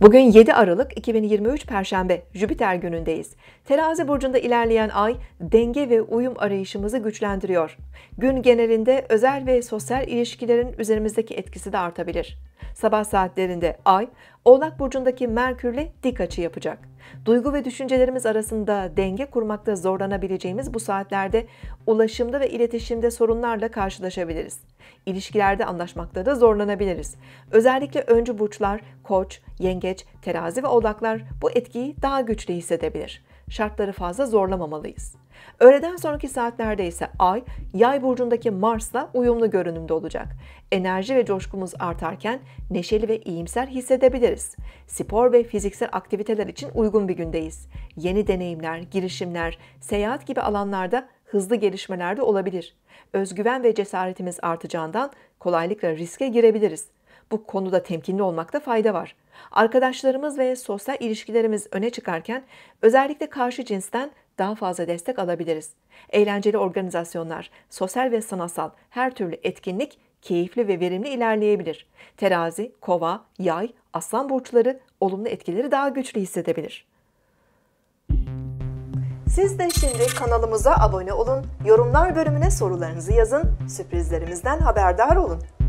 Bugün 7 Aralık 2023 Perşembe Jüpiter günündeyiz. Terazi burcunda ilerleyen ay denge ve uyum arayışımızı güçlendiriyor. Gün genelinde özel ve sosyal ilişkilerin üzerimizdeki etkisi de artabilir sabah saatlerinde Ay, Oğlak Burcu'ndaki Merkür'le dik açı yapacak. Duygu ve düşüncelerimiz arasında denge kurmakta zorlanabileceğimiz bu saatlerde ulaşımda ve iletişimde sorunlarla karşılaşabiliriz. İlişkilerde anlaşmakta da zorlanabiliriz. Özellikle öncü burçlar, koç, yengeç, terazi ve oğlaklar bu etkiyi daha güçlü hissedebilir şartları fazla zorlamamalıyız. Öğleden sonraki saatlerde ise Ay, Yay burcundaki Mars'la uyumlu görünümde olacak. Enerji ve coşkumuz artarken neşeli ve iyimser hissedebiliriz. Spor ve fiziksel aktiviteler için uygun bir gündeyiz. Yeni deneyimler, girişimler, seyahat gibi alanlarda hızlı gelişmeler de olabilir. Özgüven ve cesaretimiz artacağından kolaylıkla riske girebiliriz bu konuda temkinli olmakta fayda var. Arkadaşlarımız ve sosyal ilişkilerimiz öne çıkarken özellikle karşı cinsten daha fazla destek alabiliriz. Eğlenceli organizasyonlar, sosyal ve sanatsal her türlü etkinlik keyifli ve verimli ilerleyebilir. Terazi, kova, yay, aslan burçları olumlu etkileri daha güçlü hissedebilir. Siz de şimdi kanalımıza abone olun, yorumlar bölümüne sorularınızı yazın, sürprizlerimizden haberdar olun.